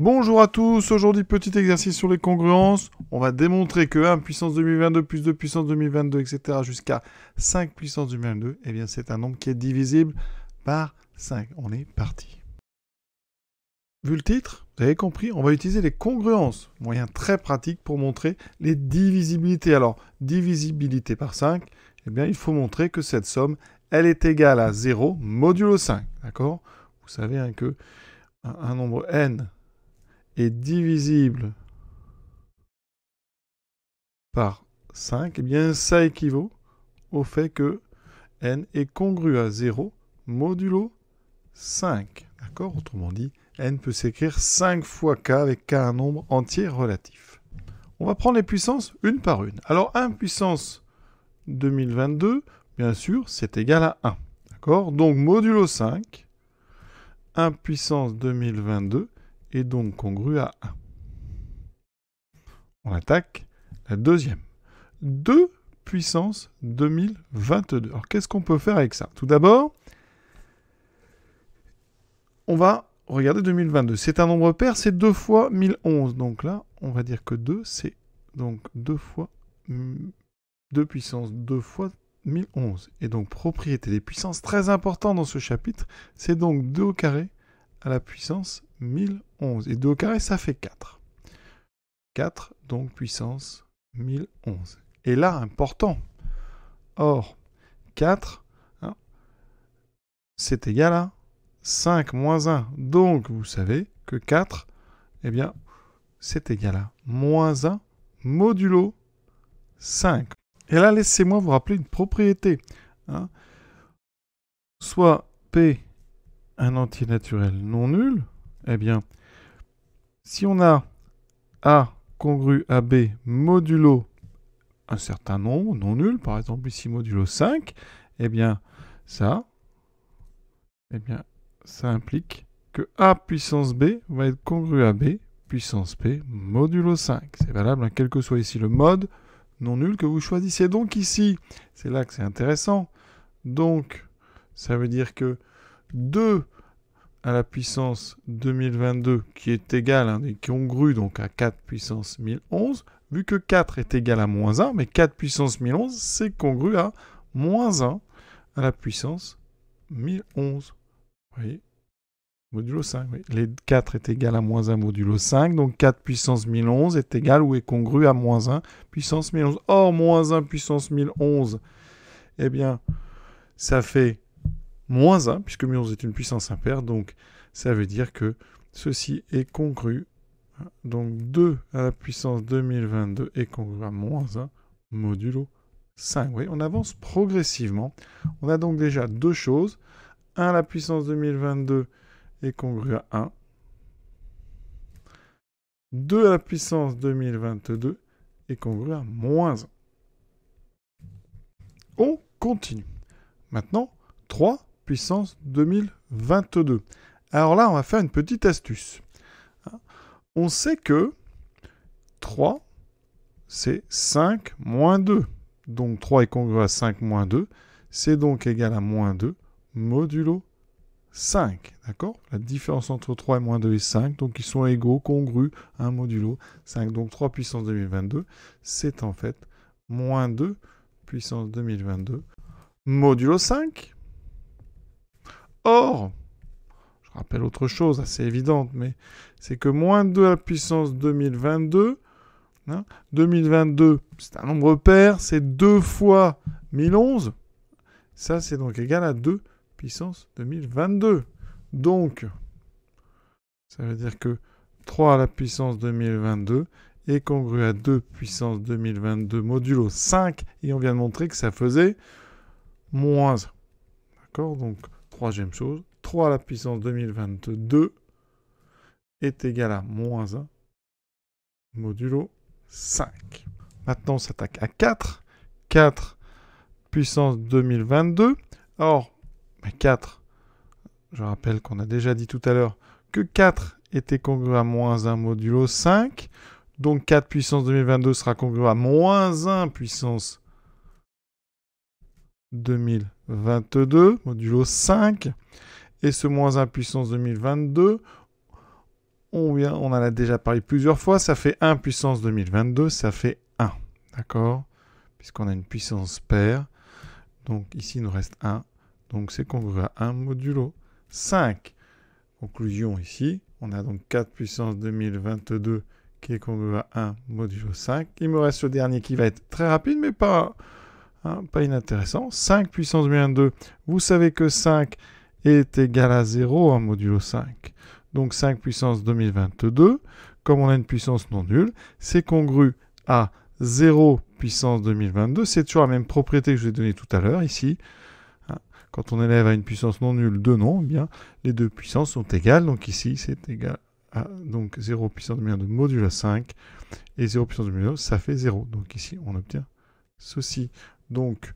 Bonjour à tous, aujourd'hui petit exercice sur les congruences. On va démontrer que 1 puissance 2022 plus 2 puissance 2022, etc. jusqu'à 5 puissance 2022, eh bien c'est un nombre qui est divisible par 5. On est parti. Vu le titre, vous avez compris, on va utiliser les congruences, moyen très pratique pour montrer les divisibilités. Alors, divisibilité par 5, eh bien il faut montrer que cette somme, elle est égale à 0 modulo 5, d'accord Vous savez hein, que un nombre n est divisible par 5, eh bien ça équivaut au fait que n est congru à 0 modulo 5. D'accord Autrement dit, n peut s'écrire 5 fois k avec k un nombre entier relatif. On va prendre les puissances une par une. Alors 1 puissance 2022, bien sûr, c'est égal à 1. D'accord Donc modulo 5, 1 puissance 2022, et donc congru à 1. On attaque la deuxième. 2 puissance 2022. Alors qu'est-ce qu'on peut faire avec ça Tout d'abord, on va regarder 2022. C'est un nombre pair, c'est 2 fois 1011. Donc là, on va dire que 2, c'est donc 2 fois 2 puissance 2 fois 1011. Et donc propriété des puissances très importante dans ce chapitre, c'est donc 2 au carré à la puissance 1011. Et 2 au carré, ça fait 4. 4, donc puissance 1011. Et là, important. Or, 4, hein, c'est égal à 5 moins 1. Donc, vous savez que 4, eh bien, c'est égal à moins 1 modulo 5. Et là, laissez-moi vous rappeler une propriété. Hein. Soit P un entier naturel non nul, eh bien, si on a A congru à B modulo un certain nombre, non nul, par exemple ici modulo 5, eh bien, ça, eh bien, ça implique que A puissance B va être congru à B puissance P modulo 5. C'est valable, hein, quel que soit ici le mode non nul que vous choisissez. Donc ici, c'est là que c'est intéressant. Donc, ça veut dire que 2 à la puissance 2022 qui est égal, hein, et qui congrue donc à 4 puissance 1011, vu que 4 est égal à moins 1, mais 4 puissance 1011, c'est congru à moins 1 à la puissance 1011. Vous voyez Modulo 5, Les 4 est égal à moins 1 modulo 5, donc 4 puissance 1011 est égal ou est congru à moins 1 puissance 1011. Or, moins 1 puissance 1011, eh bien, ça fait moins 1, puisque mu11 est une puissance impaire, donc ça veut dire que ceci est congru. Hein, donc 2 à la puissance 2022 est congru à moins 1 modulo 5. Oui, on avance progressivement. On a donc déjà deux choses. 1 à la puissance 2022 est congru à 1. 2 à la puissance 2022 est congru à moins 1. On continue. Maintenant, 3 puissance 2022. Alors là, on va faire une petite astuce. On sait que 3, c'est 5 moins 2. Donc 3 est congru à 5 moins 2. C'est donc égal à moins 2 modulo 5. D'accord La différence entre 3 et moins 2 est 5. Donc ils sont égaux, congrus, à modulo 5. Donc 3 puissance 2022, c'est en fait moins 2 puissance 2022 modulo 5 je rappelle autre chose assez évidente, mais c'est que moins 2 à la puissance 2022, 2022 hein, c'est un nombre pair, c'est 2 fois 1011, ça c'est donc égal à 2 puissance 2022. Donc, ça veut dire que 3 à la puissance 2022 est congru à 2 puissance 2022 modulo 5, et on vient de montrer que ça faisait moins. D'accord Donc, troisième chose, 3 à la puissance 2022 est égal à moins 1 modulo 5. Maintenant, on s'attaque à 4. 4 puissance 2022. Or, 4, je rappelle qu'on a déjà dit tout à l'heure que 4 était congru à moins 1 modulo 5. Donc 4 puissance 2022 sera congru à moins 1 puissance 2022. 22, modulo 5, et ce moins 1 puissance 2022, on, en a déjà parlé plusieurs fois, ça fait 1 puissance 2022, ça fait 1, d'accord Puisqu'on a une puissance paire, donc ici il nous reste 1, donc c'est congru à 1 modulo 5. Conclusion ici, on a donc 4 puissance 2022 qui est congru à 1 modulo 5. Il me reste le dernier qui va être très rapide, mais pas Hein, pas inintéressant. 5 puissance 2022, 2, vous savez que 5 est égal à 0 en modulo 5. Donc 5 puissance 2022, comme on a une puissance non nulle, c'est congru à 0 puissance 2022. C'est toujours la même propriété que je vous ai donnée tout à l'heure ici. Hein, quand on élève à une puissance non nulle deux noms, eh bien, les deux puissances sont égales. Donc ici, c'est égal à donc 0 puissance 2022 modulo 5 et 0 puissance 2022, ça fait 0. Donc ici, on obtient ceci. Donc,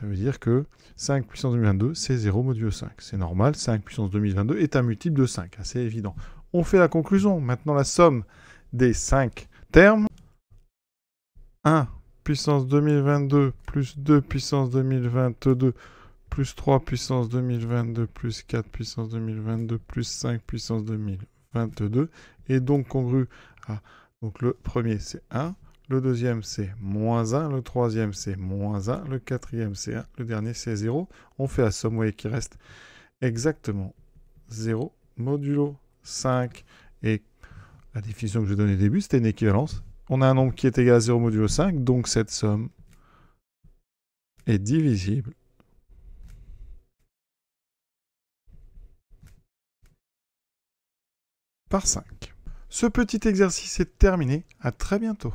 ça veut dire que 5 puissance 2022, c'est 0 modulo 5. C'est normal, 5 puissance 2022 est un multiple de 5, C'est évident. On fait la conclusion. Maintenant, la somme des 5 termes. 1 puissance 2022 plus 2 puissance 2022 plus 3 puissance 2022 plus 4 puissance 2022 plus 5 puissance 2022 est donc congru à... Donc le premier, c'est 1. Le deuxième, c'est moins 1. Le troisième, c'est moins 1. Le quatrième, c'est 1. Le dernier, c'est 0. On fait la un voyez qui reste exactement 0 modulo 5. Et la définition que je donnais au début, c'était une équivalence. On a un nombre qui est égal à 0 modulo 5, donc cette somme est divisible par 5. Ce petit exercice est terminé. À très bientôt.